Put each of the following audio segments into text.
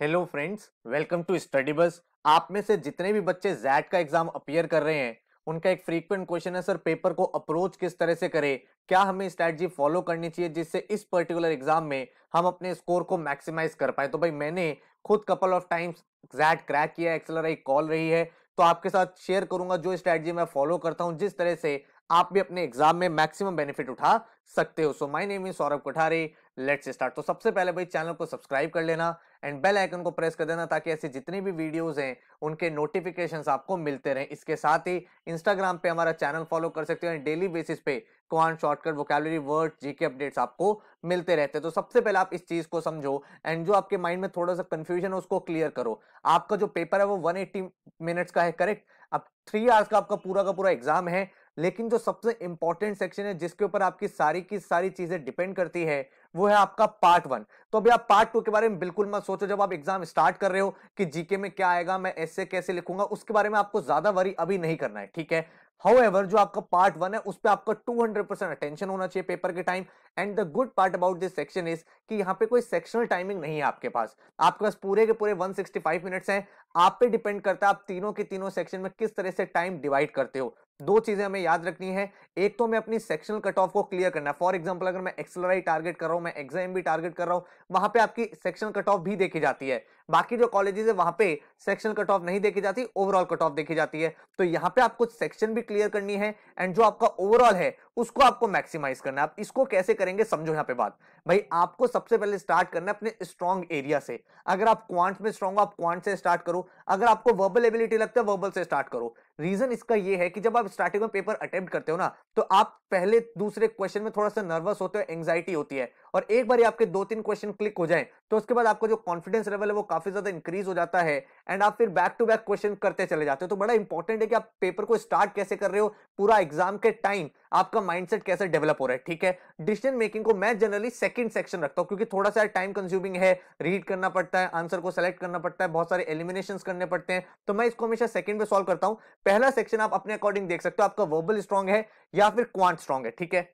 hello friends welcome to study बस आप में से जितने भी बच्चे जैट का एग्जाम अपियर कर रहे हैं उनका एक फ्रीक्वेंट क्वेश्चन है सर पेपर को अप्रोच किस तरह से करें क्या हमें स्ट्रैटी फॉलो करनी चाहिए जिससे इस पर्टिकुलर एग्जाम में हम अपने स्कोर को मैक्सिमाइज कर पाए तो भाई मैंने खुद couple of times XAT crack किया एक्सेलर एक कॉल रही है तो आपके साथ शेयर करूंगा जो स्ट्रैटी मैं फॉलो करता हूँ जिस तरह से आप भी अपने एग्जाम में मैक्सिमम बेनिफिट उठा सकते हो so my name is Saurabh Kothari let's start तो सबसे पहले भाई चैनल को सब्सक्राइब कर लेना एंड बेल आइकन को प्रेस कर देना ताकि ऐसे जितनी भी वीडियोस हैं उनके नोटिफिकेशन आपको मिलते रहें इसके साथ ही इंस्टाग्राम पे हमारा चैनल फॉलो कर सकते हो एंड डेली बेसिस पे quant shortcut vocabulary word GK updates आपको मिलते रहते हैं तो सबसे पहले आप इस चीज को समझो एंड जो आपके माइंड में थोड़ा सा कंफ्यूजन है उसको क्लियर करो आपका जो पेपर है वो एट्टी मिनट्स का है करेक्ट अब थ्री आवर्स का आपका पूरा का पूरा एग्जाम है लेकिन जो सबसे इंपॉर्टेंट सेक्शन है जिसके ऊपर आपकी सारी की सारी चीजें डिपेंड करती है वो है आपका पार्ट वन तो अभी आप पार्ट टू के बारे में बिल्कुल मत सोचो जब आप एग्जाम स्टार्ट कर रहे हो कि जीके में क्या आएगा मैं ऐसे कैसे लिखूंगा उसके बारे में आपको ज्यादा वरी अभी नहीं करना है ठीक है However, जो आपका पार्ट वन है उस पर आपका 200 परसेंट अटेंशन होना चाहिए पेपर के time and the good part about this section is कि यहाँ पे कोई सेक्शनल टाइमिंग नहीं है आपके पास आपके पास पूरे के पूरे 165 मिनट्स हैं आप पे डिपेंड करता है आप तीनों के तीनों सेक्शन में किस तरह से टाइम डिवाइड करते हो दो चीजें हमें याद रखनी है एक तो मैं अपनी सेक्शनल कट ऑफ को क्लियर करना है फॉर एग्जाम्पल अगर मैं एक्सलराई टारगेट कर रहा हूं मैं एग्जाम भी टारगेट कर रहा हूं वहां पे आपकी सेक्शनल कट ऑफ भी देखी जाती है बाकी जो कॉलेजेस है वहां पे सेक्शन कट ऑफ नहीं देखी जाती ओवरऑल कट ऑफ देखी जाती है तो यहाँ पे आपको सेक्शन भी क्लियर करनी है एंड जो आपका ओवरऑल है उसको आपको मैक्सिमाइज करना है आप इसको कैसे करेंगे समझो यहाँ पे बात भाई आपको सबसे पहले स्टार्ट करना है अपने स्ट्रॉन्ग एरिया से अगर आप क्वांट में स्ट्रॉन्ग हो आप क्वांट से स्टार्ट करो अगर आपको वर्बल एबिलिटी लगता है वर्बल से स्टार्ट करो रीजन इसका यह है कि जब आप स्टार्टिंग में पेपर अटेम्प्ट करते हो ना तो आप पहले दूसरे क्वेश्चन में थोड़ा सा नर्वस होते हो एंगजाइटी होती है और एक बार आपके दो तीन क्वेश्चन क्लिक हो जाए तो उसके बाद आपका जो कॉन्फिडेंस लेवल है वो काफी ज्यादा इंक्रीज हो जाता है एंड आप फिर बैक टू बैक क्वेश्चन करते चले जाते हो तो बड़ा इंपॉर्टेंट है कि आप पेपर को स्टार्ट कैसे कर रहे हो पूरा एग्जाम के टाइम आपका माइंडसेट कैसे डेवलप हो रहा है ठीक है डिसीजन मेकिंग को मैं जनरली सेकंड सेक्शन रखता हूं क्योंकि थोड़ा सा टाइम कंज्यूमिंग है रीड करना पड़ता है आंसर को सेलेक्ट करना पड़ता है बहुत सारे एलिमिनेशन करने पड़ते हैं तो मैं इसको हमेशा सेकंड में सॉल्व करता हूँ पहला सेक्शन आप अपने अकॉर्डिंग देख सकते हो आपका वर्बल स्ट्रॉन्ग है या फिर क्वांट स्ट्रॉन्ग है ठीक है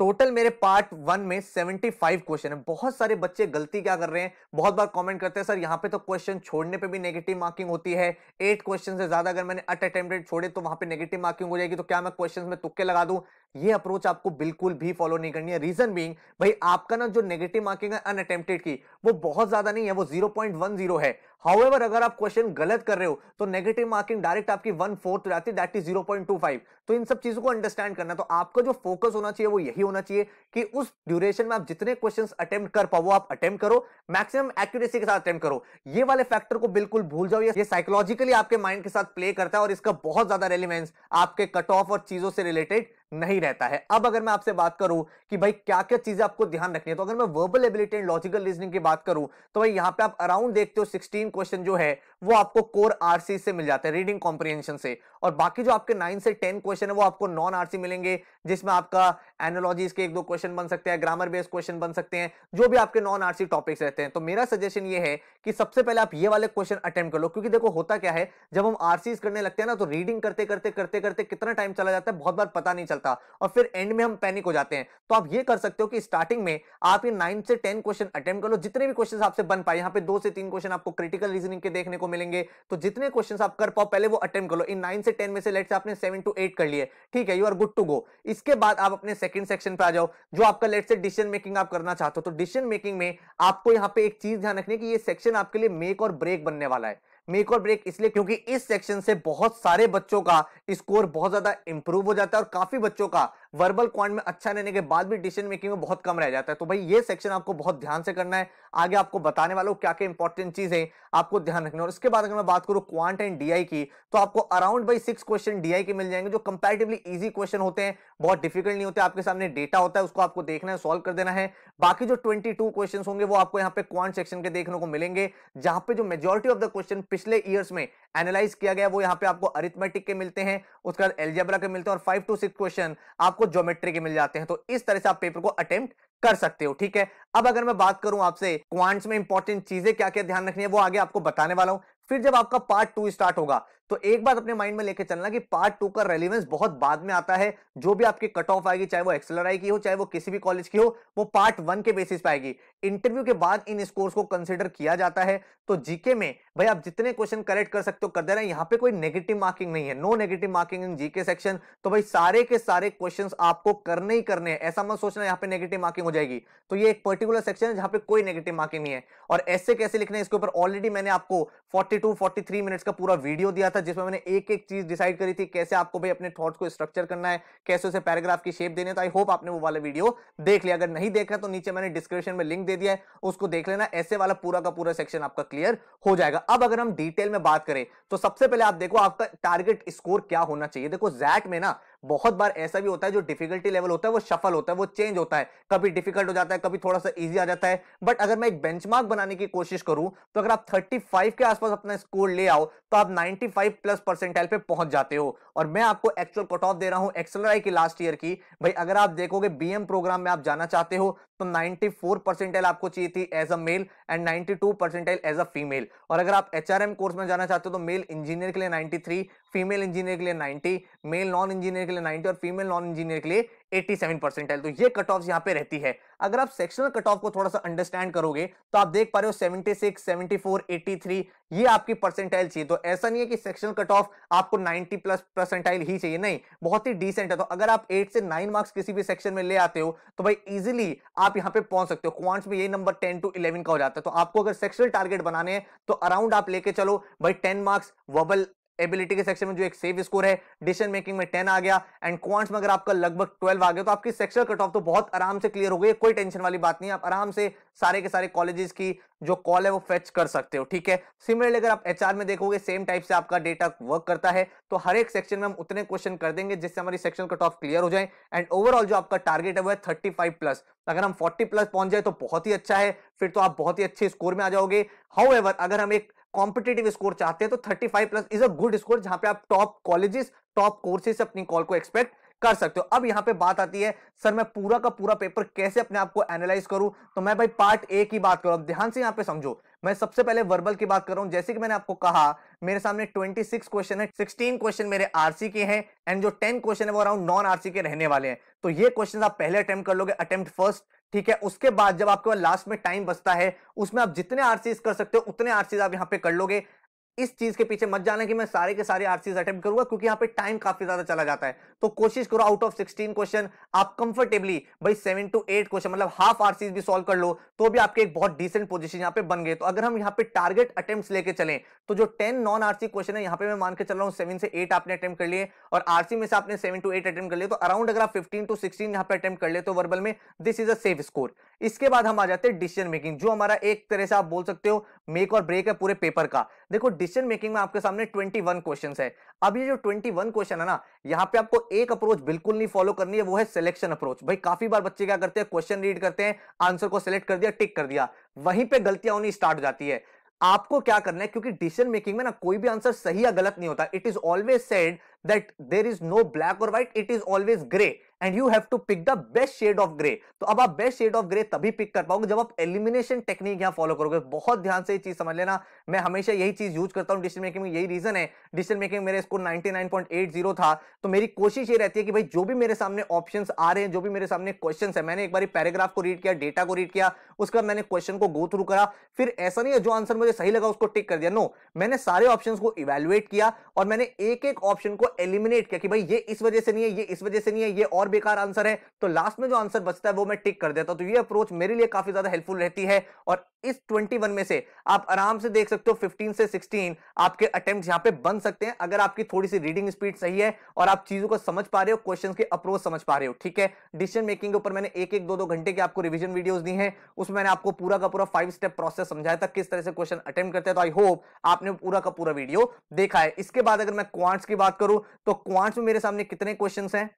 टोटल मेरे पार्ट वन में 75 क्वेश्चन है बहुत सारे बच्चे गलती क्या कर रहे हैं बहुत बार कमेंट करते हैं सर यहाँ पे तो क्वेश्चन छोड़ने पे भी नेगेटिव मार्किंग होती है एट क्वेश्चन से ज्यादा अगर मैंने अट अटेम्प्टेड छोड़े तो वहां पे नेगेटिव मार्किंग हो जाएगी तो क्या मैं क्वेश्चन में तुक्के लगा दू ये अप्रोच आपको बिल्कुल भी फॉलो नहीं करनी है रीजन बीइंग भाई आपका ना जो नेगेटिव मार्किंग है अनअटेम्प्टेड की वो बहुत ज्यादा नहीं है वो 0.10 है हाउएवर अगर आप क्वेश्चन गलत कर रहे हो तो नेगेटिव मार्किंग डायरेक्ट आपकी वन फोर्थ जाती है दैट इज 0.25 तो इन सब चीजों को अंडरस्टैंड करना तो आपका जो फोकस होना चाहिए वो यही होना चाहिए कि उस ड्यूरेशन में आप जितने क्वेश्चन अटेम्प्ट कर पाओ आप अटेम्प्ट करो मैक्सिमम एक्यूरेसी के साथ अटेम्प्ट करो ये वाले फैक्टर को बिल्कुल भूल जाओ ये साइकोलॉजिकली आपके माइंड के साथ प्ले करता है और इसका बहुत ज्यादा रेलिवेंस आपके कट ऑफ और चीजों से रिलेटेड नहीं रहता है अब अगर मैं आपसे बात करूं कि भाई क्या क्या चीजें आपको ध्यान रखनी है तो अगर मैं verbal ability and logical reasoning की बात करूं तो भाई यहाँ पे आप अराउंड देखते हो 16 क्वेश्चन जो है वो आपको कोर आरसी से मिल जाते हैं रीडिंग कॉम्प्रिहेंशन से और बाकी जो आपके नाइन से टेन क्वेश्चन है वो आपको नॉन आरसी मिलेंगे जिसमें आपका एनोलॉजीज के एक दो क्वेश्चन बन सकते हैं ग्रामर बेस्ड क्वेश्चन बन सकते हैं जो भी आपके नॉन आरसी टॉपिक्स रहते हैं तो मेरा सजेशन ये है कि सबसे पहले आप ये वाले क्वेश्चन अटेम्प्ट कर लो क्योंकि देखो होता क्या है जब हम आरसीज करने लगते हैं ना तो रीडिंग करते करते करते करते कितना टाइम चला जाता है बहुत बार पता नहीं चलता और फिर एंड में हम पैनिक हो जाते हैं तो आप ये कर सकते हो कि स्टार्टिंग में आप ये नाइन से टेन क्वेश्चन अटेम्प्ट कर लो जितने भी क्वेश्चन आपसे बन पाए यहाँ पे दो से तीन क्वेश्चन आपको क्रिटिकल रीजनिंग के देखने को मिलेंगे तो जितने क्वेश्चन आप कर पाओ पहले वो अटेम्प्ट कर लो इन नाइन से टेन में से लेट से आपने सेवन टू एट कर लिए ठीक है you are good to go इसके बाद आप अपने सेकंड सेक्शन पे आ जाओ जो आपका लेट से डिसीजन मेकिंग आप करना चाहते हो तो डिसीजन मेकिंग में आपको यहाँ पे एक चीज ध्यान रखनी है कि ये सेक्शन आपके लिए मेक और ब्रेक बनने वाला है मेक और ब्रेक इसलिए क्योंकि इस सेक्शन से बहुत सारे बच्चों का स्कोर बहुत ज्यादा इंप्रूव हो जाता है और काफी बच्चों का वर्बल क्वांट में अच्छा रहने के बाद भी डिसीजन मेकिंग में बहुत कम रह जाता है तो भाई ये सेक्शन आपको बहुत ध्यान से करना है आगे आपको बताने वाला हूँ क्या क्या इंपॉर्टेंट चीज है आपको ध्यान रखना और इसके बाद अगर मैं बात करूँ क्वांट एंड डीआई की तो आपको around by six question DI के मिल जाएंगे जो कंपेरेटिवली ईजी क्वेश्चन होते हैं बहुत डिफिकल्ट नहीं होते आपके सामने डेटा होता है उसको आपको देखना है सॉल्व कर देना है बाकी जो ट्वेंटी टू क्वेश्चन होंगे वो आपको यहाँ पे क्वांट सेक्शन के देखने को मिलेंगे जहां पे जो मेजोरिटी ऑफ द क्वेश्चन पिछले ईयर्स में एनालाइज किया गया वो यहाँ पे आपको अरिथमेटिक के मिलते हैं उसके बाद एलजेब्रा के मिलते हैं और फाइव टू सिक्स क्वेश्चन आपको ज्योमेट्री के मिल जाते हैं तो इस तरह से आप पेपर को अटेम्प्ट कर सकते हो ठीक है अब अगर मैं बात करूं आपसे क्वांट्स में इंपॉर्टेंट चीजें क्या क्या ध्यान रखनी है वो आगे आपको बताने वाला हूं फिर जब आपका पार्ट टू स्टार्ट होगा तो एक बात अपने माइंड में लेके चलना कि पार्ट टू का रेलिवेंस बहुत बाद में आता है जो भी आपकी कट ऑफ आएगी चाहे वो एक्सलराई की हो चाहे वो किसी भी कॉलेज की हो वो पार्ट वन के बेसिस पे आएगी इंटरव्यू के बाद इन स्कोर्स को कंसिडर किया जाता है तो जीके में भाई आप जितने क्वेश्चन करेक्ट कर सकते हो कर दे रहे हैं यहाँ पे कोई नेगेटिव मार्किंग नहीं है no negative marking in GK section तो भाई सारे के सारे क्वेश्चन आपको करने ही करने हैं ऐसा मत सोचना यहाँ पे नेगेटिव मार्किंग हो जाएगी तो ये एक पर्टिकुलर सेक्शन है जहाँ पे कोई नेगेटिव मार्किंग नहीं है और ऐसे कैसे लिखना है इसके ऊपर ऑलरेडी मैंने आपको फोर्टी टू मिनट्स का पूरा वीडियो दिया था था जिसमें मैंने एक एक चीज डिसाइड करी थी कैसे आपको भाई अपने थॉट्स को स्ट्रक्चर करना है कैसे उसे पैराग्राफ की शेप देने तो आई होप आपने वो वाला वीडियो देख लिया अगर नहीं देखा तो नीचे मैंने डिस्क्रिप्शन में लिंक दे दिया है उसको देख लेना ऐसे वाला पूरा का पूरा सेक्शन आपका क्लियर हो जाएगा अब अगर हम डिटेल में बात करें तो सबसे पहले आप देखो आपका टारगेट स्कोर क्या होना चाहिए देखो जैट में ना बहुत बार ऐसा भी होता है जो डिफिकल्टी लेवल होता है वो सफल होता है वो चेंज होता है कभी डिफिकल्ट हो जाता है कभी थोड़ा सा ईजी आ जाता है बट अगर मैं एक बेंचमार्क बनाने की कोशिश करूं तो अगर आप 35 के आसपास अपना स्कोर ले आओ तो आप 95 प्लस परसेंटाइल पे पहुंच जाते हो और मैं आपको एक्चुअल कट ऑफ दे रहा हूं एक्सलराई की लास्ट ईयर की भाई अगर आप देखोगे बी प्रोग्राम में आप जाना चाहते हो तो 94 परसेंटाइल आपको चाहिए थी as a male and 92 percentile as a female और अगर आप एचआरएम कोर्स में जाना चाहते हो तो मेल इंजीनियर के लिए 93 फीमेल इंजीनियर के लिए 90 मेल नॉन इंजीनियर के लिए 90 और फीमेल नॉन इंजीनियर के लिए 87 परसेंटाइल तो ये कट ऑफ यहाँ पे रहती है अगर आप सेक्शनल कट ऑफ को थोड़ा सा अंडरस्टैंड करोगे तो आप देख पा रहे हो 76, 74, 83 ये आपकी परसेंटाइल चाहिए तो ऐसा नहीं है कि सेक्शनल कट ऑफ आपको 90 प्लस परसेंटाइल ही चाहिए नहीं बहुत ही डिसेंट है तो अगर आप एट से नाइन मार्क्स किसी भी सेक्शन में ले आते हो तो भाई इजिली आप यहाँ पे पहुंच सकते हो क्वांट्स में ये नंबर टेन टू इलेवन का हो जाता है तो आपको अगर सेक्शनल टारगेट बनाने हैं तो अराउंड आप लेके चलो भाई टेन मार्क्स वबल एबिलिटी के सेक्शन में जो एक सेफ स्कोर है डिसीजन मेकिंग में टेन आ गया एंड क्वांट्स में अगर आपका लगभग ट्वेल्व आ गया तो आपकी सेक्शन कट ऑफ तो बहुत आराम से क्लियर हो गई कोई टेंशन वाली बात नहीं आप आराम से सारे के सारे कॉलेजेस की जो कॉल है वो फेच कर सकते हो ठीक है सिमिलरली अगर आप एचआर में देखोगे सेम टाइप से आपका डेटा वर्क करता है तो हर एक सेक्शन में हम उतने क्वेश्चन कर देंगे जिससे हमारी सेक्शन कट ऑफ क्लियर हो जाए एंड ओवरऑल जो आपका टारगेट है वो है थर्टी प्लस अगर हम फोर्टी प्लस पहुंच जाए तो बहुत ही अच्छा है फिर तो आप बहुत ही अच्छे स्कोर में आ जाओगे हाउ अगर हम एक कॉम्पिटेटिव स्कोर चाहते हैं तो 35 plus is a good score जहां पे आप टॉप कॉलेजेस टॉप कोर्सेज अपनी कॉल को एक्सपेक्ट कर सकते हो अब यहाँ पे बात आती है सर मैं पूरा का पूरा पेपर कैसे अपने आप को एनालाइज करूं तो मैं भाई पार्ट ए की बात करूं ध्यान से यहाँ पे समझो मैं सबसे पहले वर्बल की बात कर रहा हूं जैसे कि मैंने आपको कहा मेरे सामने 26 क्वेश्चन है 16 क्वेश्चन मेरे आरसी के हैं एंड जो 10 क्वेश्चन है वो अराउंड नॉन आरसी के रहने वाले हैं तो ये क्वेश्चन आप पहले अटेम्प्ट कर लोगे अटेम्प्ट फर्स्ट ठीक है उसके बाद जब आपके पास लास्ट में टाइम बचता है उसमें आप जितने आरसीज कर सकते हो उतने आरसीज आप यहाँ पे कर लोगे इस चीज के पीछे मत जाना कि मैं सारे के सारे आरसीज अटेम्प्ट करूंगा क्योंकि यहां पे टाइम काफी ज्यादा चला जाता है तो कोशिश करो आउट ऑफ 16 क्वेश्चन आप कंफर्टेबली भाई 7 टू 8 क्वेश्चन मतलब हाफ आरसीज भी सॉल्व कर लो तो भी आपके एक बहुत डिसेंट पोजीशन यहां पे बन गए तो अगर हम यहां पे टारगेट अटेम्प्ट्स लेके चले तो जो 10 नॉन आरसी क्वेश्चन है यहां पे मैं मान के चल रहा हूं 7 से 8 आपने अटेम्प्ट कर लिए और आरसी में से आपने 7 टू 8 अटेम्प्ट कर लिए तो अराउंड अगर आप 15 टू 16 यहां पे अटेम्प्ट कर ले तो वर्बल में this is a safe score इसके बाद हम आ जाते हैं डिसीजन मेकिंग जो हमारा एक तरह से आप बोल सकते हो मेक और ब्रेक है पूरे पेपर का देखो डिसीजन मेकिंग में आपके सामने 21 क्वेश्चन है अब ये जो 21 क्वेश्चन है ना यहाँ पे आपको एक अप्रोच बिल्कुल नहीं फॉलो करनी है वो है सिलेक्शन अप्रोच भाई काफी बार बच्चे क्या करते हैं क्वेश्चन रीड करते हैं आंसर को सिलेक्ट कर दिया टिक कर दिया वहीं पर गलतियां होनी स्टार्ट हो जाती है आपको क्या करना है क्योंकि डिसीजन मेकिंग में ना कोई भी आंसर सही या गलत नहीं होता it is always said that there is no black or white it is always grey and you have to pick the best shade of grey तो अब आप बेस्ट शेड ऑफ ग्रे तभी पिक कर पाओगे जब आप एलिमिनेशन टेक्निक यहाँ follow करोगे बहुत ध्यान से ये चीज समझ लेना मैं हमेशा यही चीज यूज करता हूँ डिसीजन मेकिंग में यही रीजन है डिसीजन मेकिंग मेरे स्कोर 99.80 था तो मेरी कोशिश ये रहती है कि भाई जो भी मेरे सामने ऑप्शन आ रहे हैं जो भी मेरे सामने क्वेश्चन है मैंने एक बार पैराग्राफ को रीड किया डेटा को रीड किया उसका मैंने क्वेश्चन को गो थ्रू करा फिर ऐसा नहीं है जो आंसर मुझे सही लगा उसको टिक कर दिया नो मैंने सारे ऑप्शन को इवेल्युएट किया और मैंने एक एक ऑप्शन को एलिमिनेट किया कि भाई ये इस वजह से नहीं है ये इस वजह से नहीं है ये और बेकार आंसर है तो लास्ट में जो आंसर बचता है वो मैं टिक कर देता हूं तो ये अप्रोच मेरे लिए काफी ज्यादा हेल्पफुल रहती है और इस 21 में से आप आराम से देख सकते हो 15 से 16 आपके अटेम्प्ट यहां पे बन सकते हैं अगर आपकी थोड़ी सी रीडिंग स्पीड सही है और आप चीजों को समझ पा रहे हो क्वेश्चंस के अप्रोच समझ पा रहे हो ठीक है डिसीजन मेकिंग के ऊपर मैंने एक एक दो दो घंटे के आपको रिविजन वीडियोस दी है उसमें मैंने आपको पूरा का पूरा फाइव स्टेप प्रोसेस समझाया था किस तरह से क्वेश्चन अटेम्प्ट करते हैं तो आई होप आपने पूरा का पूरा वीडियो देखा है इसके बाद अगर मैं क्वांट्स की बात करू तो क्वांट्स में मेरे सामने कितने क्वेश्चन हैं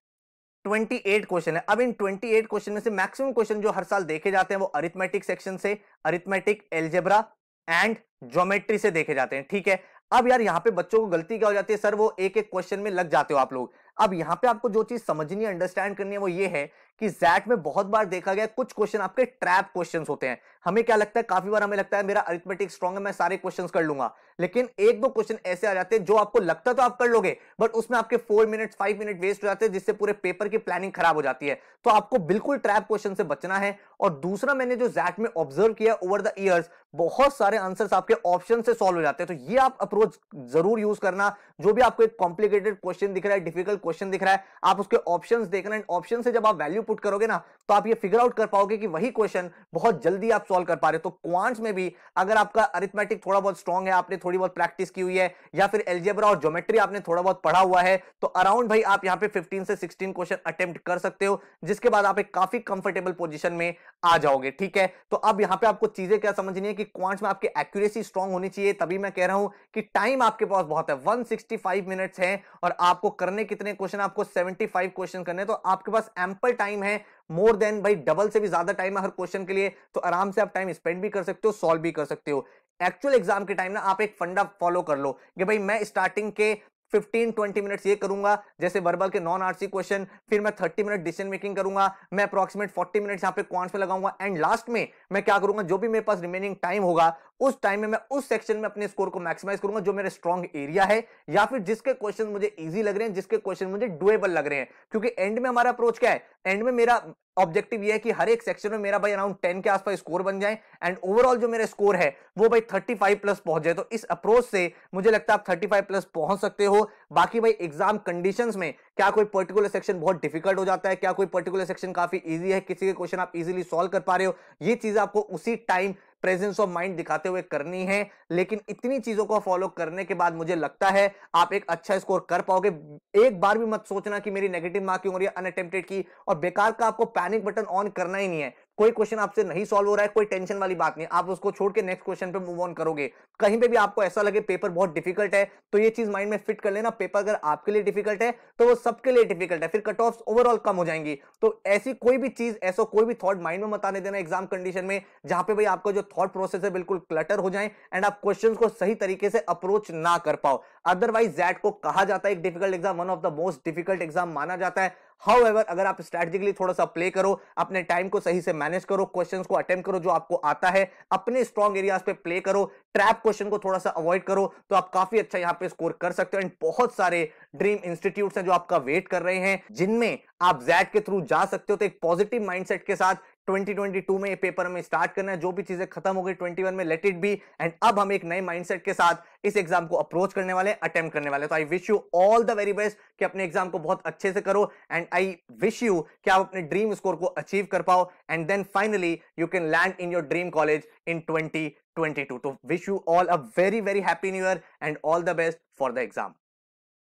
28 क्वेश्चन है अब इन 28 क्वेश्चन में से मैक्सिमम क्वेश्चन जो हर साल देखे जाते हैं वो अरिथमेटिक सेक्शन से अरिथमेटिक एल्जेब्रा एंड ज्योमेट्री से देखे जाते हैं ठीक है अब यार यहाँ पे बच्चों को गलती क्या हो जाती है सर वो एक एक क्वेश्चन में लग जाते हो आप लोग अब यहां पे आपको जो चीज समझनी है अंडरस्टैंड करनी है वो ये है कि जैट में बहुत बार देखा गया कुछ क्वेश्चन आपके ट्रैप क्वेश्चंस होते हैं हमें क्या लगता है काफी बार हमें लगता है मेरा अरिथमेटिक स्ट्रॉन्ग है मैं सारे क्वेश्चंस कर लूंगा लेकिन एक दो क्वेश्चन ऐसे आ जाते हैं जो आपको लगता तो आप कर लोगे बट उसमें आपके four minute five minute waste हो जाते हैं जिससे पूरे पेपर की प्लानिंग खराब हो जाती है तो आपको बिल्कुल ट्रैप क्वेश्चन से बचना है और दूसरा मैंने जो जैक में ऑब्जर्व किया ओवर द ईयर्स बहुत सारे आंसर्स आपके ऑप्शन से सॉल्व हो जाते हैं तो ये आप अप्रोच जरूर यूज करना जो भी आपको एक कॉम्प्लिकेटेड क्वेश्चन दिख रहा है डिफिकल्ट क्वेश्चन दिख रहा है आप उसके ऑप्शंस देखना एंड ऑप्शन से जब आप वैल्यू पुट करोगे ना तो आप ये फिगर आउट कर पाओगे कि वही क्वेश्चन बहुत जल्दी आप सॉल्व कर पा रहे हो तो क्वांट्स में भी अगर आपका अरिथमेटिक थोड़ा बहुत स्ट्रॉन्ग है आपने थोड़ी बहुत प्रैक्टिस की हुई है या फिर एलजेब्रा और ज्योमेट्री आपने थोड़ा बहुत पढ़ा हुआ है तो अराउंड भाई आप यहाँ पे फिफ्टीन से सिक्सटीन क्वेश्चन अटेम्प्ट कर सकते हो जिसके बाद आप एक काफी कंफर्टेबल पोजिशन में आ जाओगे ठीक है तो अब यहां पे आपको चीजें क्या समझनी है कि क्वांट में आपकी एक्यूरेसी स्ट्रांग होनी चाहिए तभी मैं कह रहा हूं कि टाइम आपके पास बहुत है 165 मिनट्स है और आपको करने कितने क्वेश्चन आपको 75 क्वेश्चन करने तो आपके पास एम्पल टाइम है मोर देन भाई डबल से भी ज्यादा टाइम है हर क्वेश्चन के लिए तो आराम से आप टाइम स्पेंड भी कर सकते हो सॉल्व भी कर सकते हो एक्चुअल एग्जाम के टाइम ना आप एक फंडा फॉलो कर लो कि भाई मैं स्टार्टिंग के 15 20 मिनट्स ये करूंगा जैसे वर्बल के नॉन आरसी क्वेश्चन फिर मैं 30 मिनट डिसीजन मेकिंग करूंगा मैं अप्रोक्सीमेट 40 मिनट्स यहाँ पे क्वांट्स पे लगाऊंगा एंड लास्ट में मैं क्या करूंगा जो भी मेरे पास रिमेनिंग टाइम होगा उस टाइम में मैं उस सेक्शन में अपने स्कोर को मैक्सिमाइज करूंगा जो मेरे स्ट्रॉन्ग एरिया है या फिर जिसके क्वेश्चन मुझे इजी लग रहे हैं जिसके क्वेश्चन मुझे डुएबल लग रहे हैं क्योंकि एंड में हमारा अप्रोच क्या है एंड में मेरा ऑब्जेक्टिव ये है कि हर एक सेक्शन में मेरा भाई अराउंड टेन के आसपास स्कोर बन जाए एंड ओवरऑल जो मेरा स्कोर है वो भाई थर्टी फाइव प्लस पहुंच जाए तो इस अप्रोच से मुझे लगता है आप थर्टी फाइव प्लस पहुंच सकते हो बाकी भाई एग्जाम कंडीशन में क्या कोई पर्टिकुलर सेक्शन बहुत डिफिकल्ट हो जाता है क्या कोई पर्टिकुलर सेक्शन काफी ईजी है किसी के क्वेश्चन आप इजिली सॉल्व कर पा रहे हो ये चीज आपको उसी टाइम प्रेजेंस ऑफ माइंड दिखाते हुए करनी है लेकिन इतनी चीजों को फॉलो करने के बाद मुझे लगता है आप एक अच्छा स्कोर कर पाओगे एक बार भी मत सोचना कि मेरी नेगेटिव मार्किंग हो रही है अनअटेम्प्टेड की और बेकार का आपको पैनिक बटन ऑन करना ही नहीं है कोई क्वेश्चन आपसे नहीं सॉल्व हो रहा है कोई टेंशन वाली बात नहीं आप उसको छोड़ के नेक्स्ट क्वेश्चन पे मूव ऑन करोगे कहीं पे भी आपको ऐसा लगे पेपर बहुत डिफिकल्ट है तो ये चीज माइंड में फिट कर लेना पेपर अगर आपके लिए डिफिकल्ट है तो वो सबके लिए डिफिकल्ट है फिर कट ऑफ ओवरऑल कम हो जाएंगी तो ऐसी कोई भी चीज ऐसा कोई भी थॉट माइंड में बताने देना एग्जाम कंडीशन में जहां पे भाई आपका जो थॉट प्रोसेस है बिल्कुल क्लटर हो जाए एंड आप क्वेश्चन को सही तरीके से अप्रोच ना कर पाओ अदरवाइज जैट को कहा जाता है एक difficult exam one of the most difficult exam माना जाता है हाउ एवर अगर आप स्ट्रेटेजिकली थोड़ा सा प्ले करो अपने टाइम को सही से मैनेज करो क्वेश्चंस को अटेम्प्ट करो जो आपको आता है अपने स्ट्रॉन्ग एरियाज पे प्ले करो ट्रैप क्वेश्चन को थोड़ा सा अवॉइड करो तो आप काफी अच्छा यहाँ पे स्कोर कर सकते हो एंड बहुत सारे ड्रीम इंस्टीट्यूट हैं जो आपका वेट कर रहे हैं जिनमें आप जैट के थ्रू जा सकते हो तो एक पॉजिटिव माइंडसेट के साथ 2022 में ये पेपर हमें स्टार्ट करना है जो भी चीजें खत्म हो गई 21 में लेट इट बी एंड अब हम एक नए माइंडसेट के साथ इस एग्जाम को अप्रोच करने वाले अटेम्प करने वाले तो I wish you all the very best कि अपने एग्जाम को बहुत अच्छे से करो एंड आई विश यू कि आप अपने ड्रीम स्कोर को अचीव कर पाओ and then finally you can land in your dream college in twenty तो wish you all a very very happy new year and all the best for the exam